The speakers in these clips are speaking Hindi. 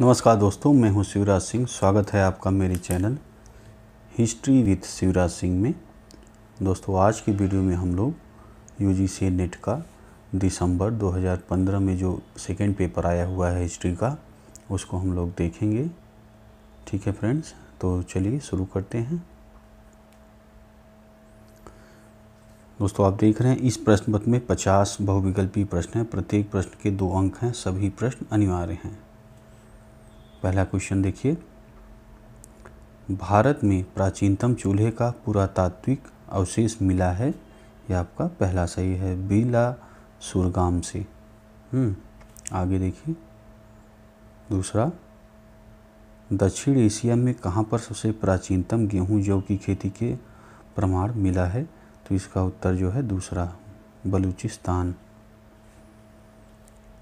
नमस्कार दोस्तों मैं हूं शिवराज सिंह स्वागत है आपका मेरे channel history with Shivraj Singh में दोस्तों आज की वीडियो में हम लोग यू सी नेट का दिसंबर 2015 में जो सेकेंड पेपर आया हुआ है हिस्ट्री का उसको हम लोग देखेंगे ठीक है फ्रेंड्स तो चलिए शुरू करते हैं दोस्तों आप देख रहे हैं इस प्रश्न पत्र में 50 बहुविकल्पी प्रश्न हैं प्रत्येक प्रश्न के दो अंक हैं सभी प्रश्न अनिवार्य हैं पहला क्वेश्चन देखिए भारत में प्राचीनतम चूल्हे का पुरातात्विक अवशेष मिला है यह आपका पहला सही है बीला सुरगाम से हम्म, आगे देखिए दूसरा दक्षिण एशिया में कहाँ पर सबसे प्राचीनतम गेहूं जौ की खेती के प्रमाण मिला है तो इसका उत्तर जो है दूसरा बलूचिस्तान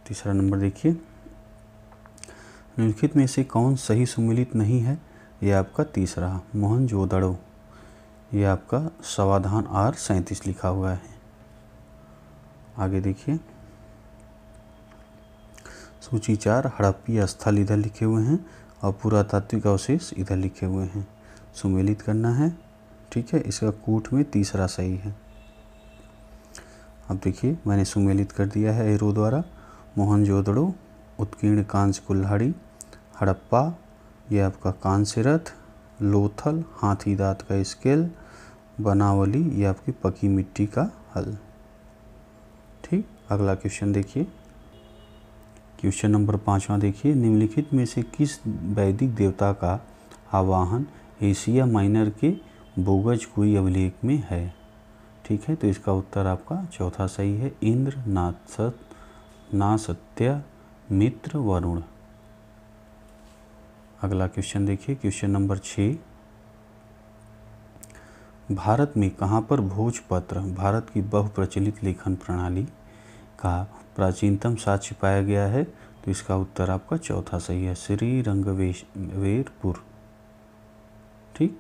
तीसरा नंबर देखिए निम्नलिखित में से कौन सही सुमिलित नहीं है यह आपका तीसरा मोहन जोदड़ो ये आपका सवाधान आर सैंतीस लिखा हुआ है आगे देखिए सूची चार हड़प्पी स्थल इधर लिखे हुए हैं और पुरातात्विक अवशेष इधर लिखे हुए हैं सुमिलित करना है ठीक है इसका कूट में तीसरा सही है अब देखिए मैंने सुमेलित कर दिया है एरो द्वारा मोहनजोदड़ो उत्कीर्ण कांस्य कुल्हाड़ी हड़प्पा ये आपका कांस्य रथ लोथल हाथी दांत का स्केल बनावली ये आपकी पकी मिट्टी का हल ठीक अगला क्वेश्चन देखिए क्वेश्चन नंबर पाँचवा देखिए निम्नलिखित में से किस वैदिक देवता का आवाहन एशिया माइनर के बोगज कोई अभिलेख में है ठीक है तो इसका उत्तर आपका चौथा सही है इंद्र नाथ सत ना सत्य मित्र वरुण अगला क्वेश्चन देखिए क्वेश्चन नंबर छ भारत में कहाँ पर भोजपत्र भारत की बहुप्रचलित लेखन प्रणाली का प्राचीनतम साक्ष्य पाया गया है तो इसका उत्तर आपका चौथा सही है श्री रंगवेशरपुर ठीक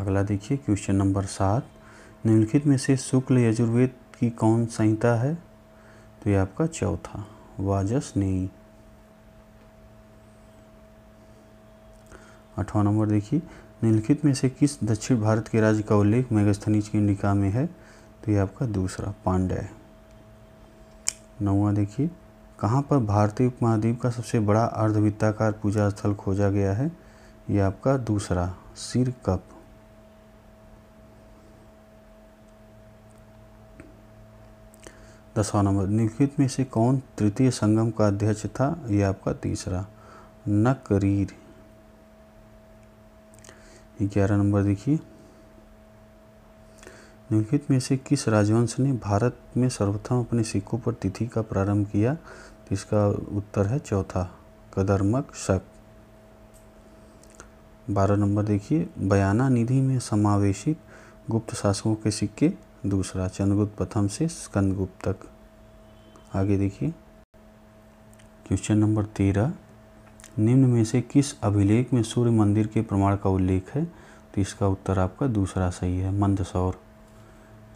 अगला देखिए क्वेश्चन नंबर सात निम्नलिखित में से शुक्ल यजुर्वेद की कौन संहिता है तो ये आपका चौथा वाजस वाजसनेयी अठवा नंबर देखिए निम्नलिखित में से किस दक्षिण भारत के राज्य का उल्लेख मेघस्थनीज की इंडिका में है तो ये आपका दूसरा पांड्या नौवा देखिए कहाँ पर भारतीय उपमहाद्वीप का सबसे बड़ा अर्धवृत्ताकार पूजा स्थल खोजा गया है ये आपका दूसरा सिर कप दसवा नंबर निम्नलिखित में से कौन तृतीय संगम का अध्यक्ष था यह आपका तीसरा नकरीर ग्यारह नंबर देखिए निम्नलिखित में से किस राजवंश ने भारत में सर्वप्रथम अपने सिक्कों पर तिथि का प्रारंभ किया इसका उत्तर है चौथा कदरमक शक बारह नंबर देखिए बयाना निधि में समावेशित गुप्त शासकों के सिक्के दूसरा चंद्रगुप्त प्रथम से स्कंदगुप्त तक आगे देखिए क्वेश्चन नंबर तेरह निम्न में से किस अभिलेख में सूर्य मंदिर के प्रमाण का उल्लेख है तो इसका उत्तर आपका दूसरा सही है मंदसौर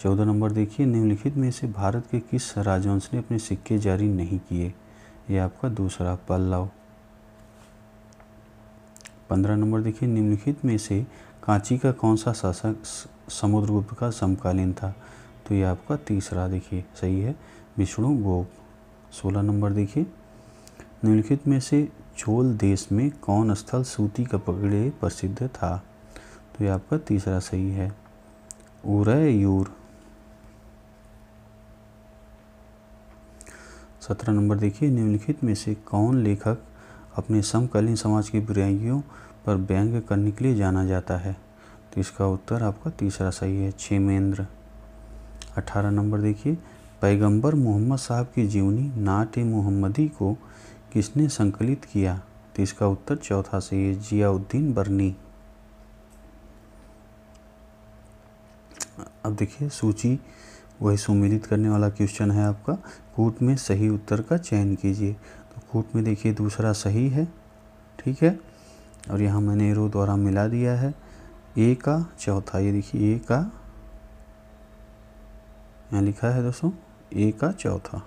चौदह नंबर देखिए निम्नलिखित में से भारत के किस राजवंश ने अपने सिक्के जारी नहीं किए यह आपका दूसरा पल्लव पंद्रह नंबर देखिए निम्नलिखित में से कांची का कौन सा शासक समुद्रगुप्त का समकालीन था तो ये आपका तीसरा देखिए सही है विष्णु गोप सोलह नंबर देखिए निम्नलिखित में से चोल देश में कौन स्थल सूती कपड़े पकड़े प्रसिद्ध था तो ये आपका तीसरा सही है उरयूर सत्रह नंबर देखिए निम्नलिखित में से कौन लेखक अपने समकालीन समाज की बुराइयों पर व्यंग करने के लिए जाना जाता है तो इसका उत्तर आपका तीसरा सही है छेमेंद्र अठारह नंबर देखिए पैगंबर मोहम्मद साहब की जीवनी नाट मोहम्मदी को किसने संकलित किया तो इसका उत्तर चौथा सही है जियाउद्दीन बर्नी अब देखिए सूची वही सुमिलित करने वाला क्वेश्चन है आपका कूट में सही उत्तर का चयन कीजिए तो कूट में देखिए दूसरा सही है ठीक है और यहाँ मैंने रो द्वारा मिला दिया है ए का चौथा अच्छा ये देखिए ए का यहाँ लिखा है दोस्तों ए का चौथा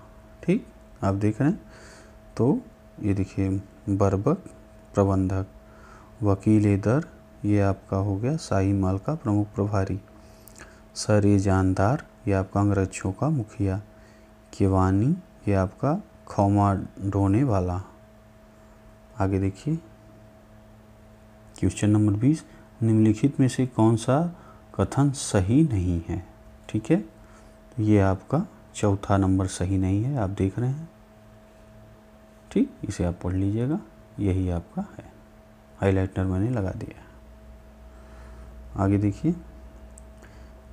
ठीक आप देख रहे हैं तो ये देखिए बर्बक प्रबंधक वकील दर ये आपका हो गया शाही माल का प्रमुख प्रभारी सर ये जानदार ये आपका अंग्रेजों का मुखिया केवानी ये आपका खौमा ढोने वाला आगे देखिए क्वेश्चन नंबर बीस निम्नलिखित में से कौन सा कथन सही नहीं है ठीक है तो ये आपका चौथा नंबर सही नहीं है आप देख रहे हैं ठीक इसे आप पढ़ लीजिएगा यही आपका है हाइलाइटर मैंने लगा दिया आगे देखिए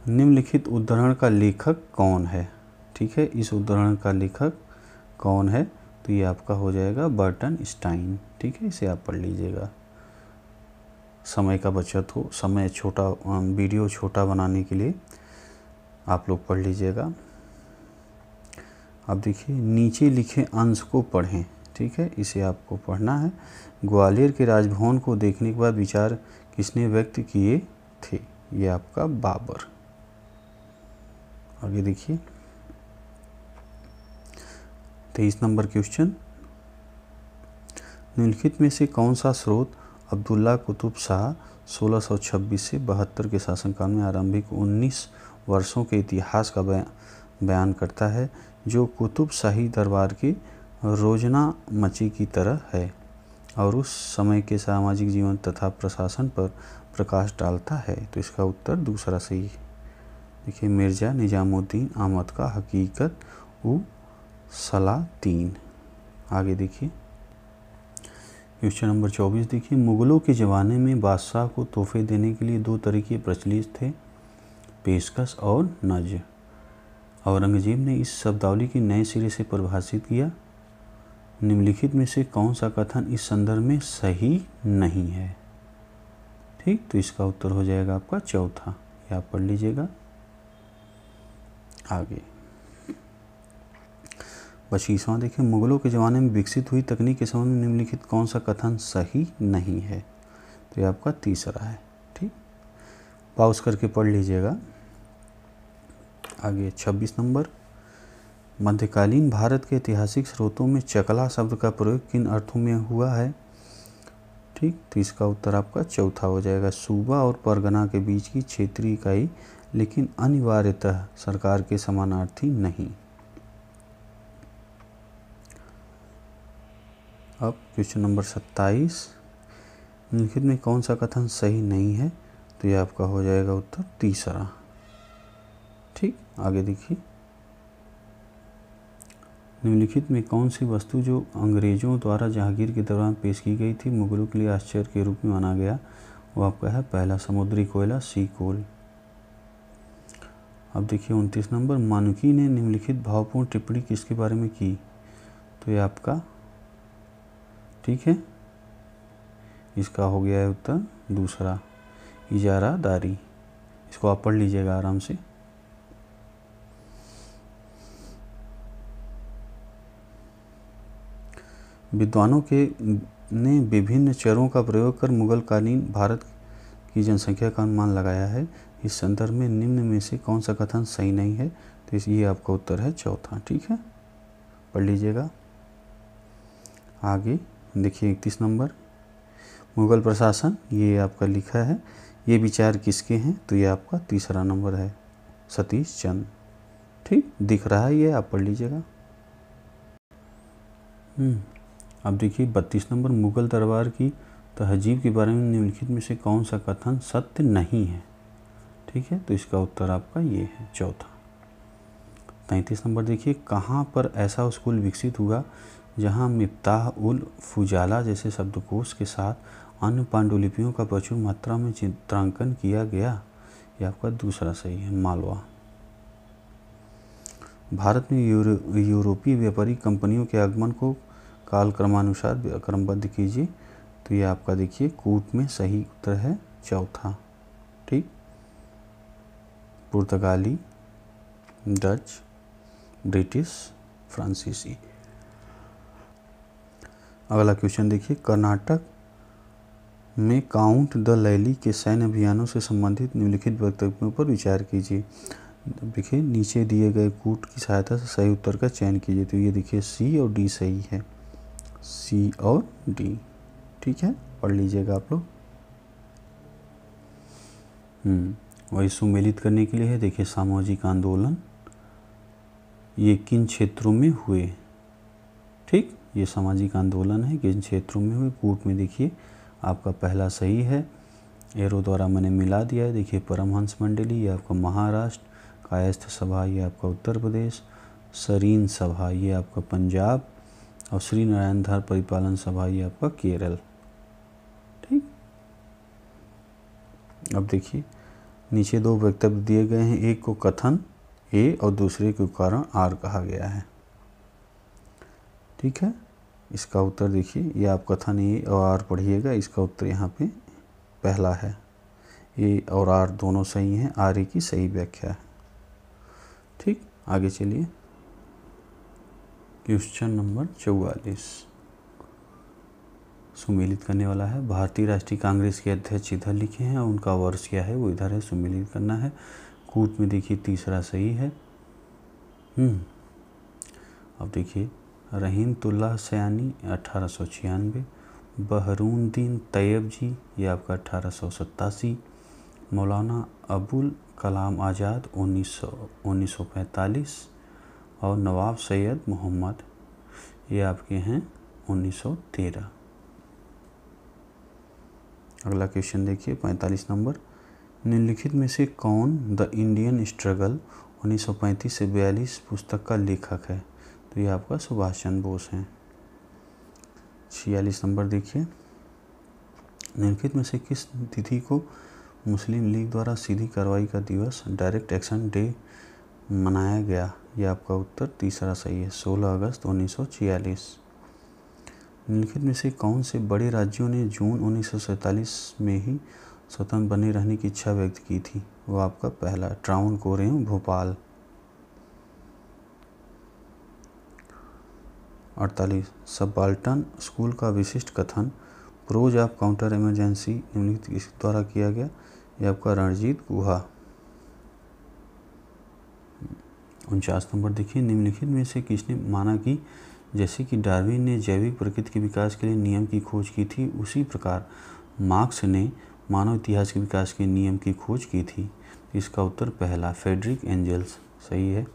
निम्नलिखित उदाहरण का लेखक कौन है ठीक है इस उदाहरण का लेखक कौन है तो ये आपका हो जाएगा बर्टन स्टाइन ठीक है इसे आप पढ़ लीजिएगा समय का बचत हो समय छोटा वीडियो छोटा बनाने के लिए आप लोग पढ़ लीजिएगा अब देखिए नीचे लिखे अंश को पढ़ें ठीक है इसे आपको पढ़ना है ग्वालियर के राजभवन को देखने के बाद विचार किसने व्यक्त किए थे ये आपका बाबर आगे देखिए तेईस नंबर क्वेश्चन निम्नलिखित में से कौन सा स्रोत अब्दुल्ला कुतुब शाह सोलह से बहत्तर के शासनकाल में आरंभिक 19 वर्षों के इतिहास का बया, बयान करता है जो कुतुब शाही दरबार की रोजना मची की तरह है और उस समय के सामाजिक जीवन तथा प्रशासन पर प्रकाश डालता है तो इसका उत्तर दूसरा सही है देखिए मिर्ज़ा निज़ामुद्दीन अहमद का हकीकत उ सलातीन आगे देखिए क्वेश्चन नंबर चौबीस देखिए मुग़लों के ज़माने में बादशाह को तोहफे देने के लिए दो तरीके प्रचलित थे पेशकश और नज औरंगजेब ने इस शब्दावली के नए सिरे से परिभाषित किया निम्नलिखित में से कौन सा कथन इस संदर्भ में सही नहीं है ठीक तो इसका उत्तर हो जाएगा आपका चौथा या आप पढ़ लीजिएगा आगे पच्चीसवां देखें मुगलों के ज़माने में विकसित हुई तकनीक के संबंध में निम्नलिखित कौन सा कथन सही नहीं है तो ये आपका तीसरा है ठीक पाउस करके पढ़ लीजिएगा आगे छब्बीस नंबर मध्यकालीन भारत के ऐतिहासिक स्रोतों में चकला शब्द का प्रयोग किन अर्थों में हुआ है ठीक तो इसका उत्तर आपका चौथा हो जाएगा सूबा और परगना के बीच की क्षेत्रीय इकाई लेकिन अनिवार्यतः सरकार के समानार्थी नहीं अब क्वेश्चन नंबर सत्ताईस निम्नलिखित में कौन सा कथन सही नहीं है तो ये आपका हो जाएगा उत्तर तीसरा ठीक आगे देखिए निम्नलिखित में कौन सी वस्तु जो अंग्रेजों द्वारा जहांगीर के दौरान पेश की गई थी मुगलों के लिए आश्चर्य के रूप में माना गया वो आपका है पहला समुद्री कोयला सी कोल अब देखिए उनतीस नंबर मानुकी ने निम्नलिखित भावपूर्ण टिप्पणी किसके बारे में की तो ये आपका ठीक है इसका हो गया है उत्तर दूसरा इजारा दारी इसको आप पढ़ लीजिएगा आराम से विद्वानों के ने विभिन्न चरों का प्रयोग कर मुगलकालीन भारत की जनसंख्या का अनुमान लगाया है इस संदर्भ में निम्न में से कौन सा कथन सही नहीं है तो इस ये आपका उत्तर है चौथा ठीक है पढ़ लीजिएगा आगे देखिए इकतीस नंबर मुगल प्रशासन ये आपका लिखा है ये विचार किसके हैं तो ये आपका तीसरा नंबर है सतीश चंद ठीक दिख रहा है ये आप पढ़ लीजिएगा हम्म, अब देखिए बत्तीस नंबर मुगल दरबार की तहजीब के बारे में निम्नलिखित में से कौन सा कथन सत्य नहीं है ठीक है तो इसका उत्तर आपका ये है चौथा तैंतीस नंबर देखिए कहाँ पर ऐसा स्कूल विकसित हुआ जहाँ मिप्ताह उल फुजाला जैसे शब्दकोश के साथ अन्य पांडुलिपियों का प्रचुर मात्रा में चित्रांकन किया गया यह आपका दूसरा सही है मालवा भारत में यूरो, यूरोपीय व्यापारी कंपनियों के आगमन को कालक्रमानुसार क्रमबद्ध कीजिए तो यह आपका देखिए कूट में सही उत्तर है चौथा ठीक पुर्तगाली डच ब्रिटिश फ्रांसीसी अगला क्वेश्चन देखिए कर्नाटक में काउंट द लैली के सैन्य अभियानों से संबंधित निम्नलिखित वक्तव्यों पर विचार कीजिए देखिए नीचे दिए गए कूट की सहायता से सही उत्तर का चयन कीजिए तो ये देखिए सी और डी सही है सी और डी ठीक है पढ़ लीजिएगा आप लोग वही हम्म, सुमेलित करने के लिए है देखिए सामाजिक आंदोलन ये किन क्षेत्रों में हुए ठीक ये सामाजिक आंदोलन है किन क्षेत्रों में हुए कूट में देखिए आपका पहला सही है एरो द्वारा मैंने मिला दिया है देखिए परमहंस मंडली ये आपका महाराष्ट्र कायस्थ सभा ये आपका उत्तर प्रदेश सरीन सभा ये आपका पंजाब और श्री नारायण धार परिपालन सभा ये आपका केरल ठीक अब देखिए नीचे दो वक्तव्य दिए गए हैं एक को कथन ए और दूसरे को कारण आर कहा गया है ठीक है इसका उत्तर देखिए ये आप कथन ए और आर पढ़िएगा इसका उत्तर यहाँ पे पहला है ए और आर दोनों सही हैं आर ए की सही व्याख्या है ठीक आगे चलिए क्वेश्चन नंबर चौवालीस सुमिलित करने वाला है भारतीय राष्ट्रीय कांग्रेस के अध्यक्ष इधर लिखे हैं उनका वर्ष क्या है वो इधर है सुमिलित करना है कूट में देखिए तीसरा सही है हम्म, अब देखिए रहीमतुल्ला सयानी अठारह सौ छियानवे बहरुद्दीन तैयब जी ये आपका अठारह सौ सत्तासी मौलाना अबुल कलाम आज़ाद उन्नीस सौ उन्नीस सौ पैंतालीस और नवाब सैयद मोहम्मद ये आपके हैं उन्नीस सौ तेरह अगला क्वेश्चन देखिए पैंतालीस नंबर निम्नलिखित में से कौन द इंडियन स्ट्रगल 1935 से 42 पुस्तक का लेखक है तो ये आपका सुभाष चंद्र बोस हैं छियालीस नंबर देखिए निम्नलिखित में से किस तिथि को मुस्लिम लीग द्वारा सीधी कार्रवाई का दिवस डायरेक्ट एक्शन डे मनाया गया यह आपका उत्तर तीसरा सही है 16 अगस्त 1946 निम्नलिखित में से कौन से बड़े राज्यों ने जून उन्नीस में ही स्वतंत्र बने रहने की इच्छा व्यक्त की थी वो आपका पहला ट्राउन कोरेम भोपाल अड़तालीस सबाल्टन स्कूल का विशिष्ट कथन प्रोज ऑफ काउंटर इमरजेंसी निम्नलिखित किस द्वारा किया गया ये आपका रणजीत गुहा उनचास नंबर देखिए निम्नलिखित में से किसने माना कि जैसे कि डार्विन ने जैविक प्रकृति के विकास के लिए नियम की खोज की थी उसी प्रकार मार्क्स ने मानव इतिहास के विकास के नियम की खोज की थी इसका उत्तर पहला फेडरिक एंजल्स सही है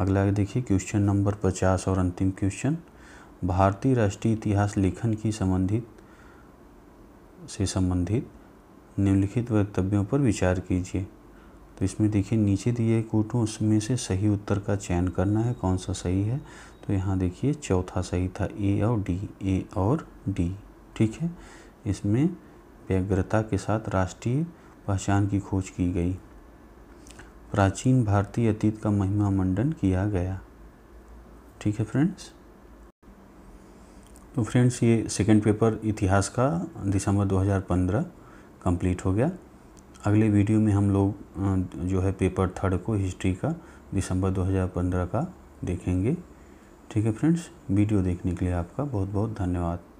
अगला देखिए क्वेश्चन नंबर पचास और अंतिम क्वेश्चन भारतीय राष्ट्रीय इतिहास लेखन की संबंधित से संबंधित निम्नलिखित वक्तव्यों पर विचार कीजिए तो इसमें देखिए नीचे दिए कोटों उसमें से सही उत्तर का चयन करना है कौन सा सही है तो यहाँ देखिए चौथा सही था ए और डी ए और डी ठीक है इसमें व्यग्रता के साथ राष्ट्रीय पहचान की खोज की गई प्राचीन भारतीय अतीत का महिमा मंडन किया गया ठीक है फ्रेंड्स तो फ्रेंड्स ये सेकंड पेपर इतिहास का दिसंबर 2015 कंप्लीट हो गया अगले वीडियो में हम लोग जो है पेपर थर्ड को हिस्ट्री का दिसंबर 2015 का देखेंगे ठीक है फ्रेंड्स वीडियो देखने के लिए आपका बहुत बहुत धन्यवाद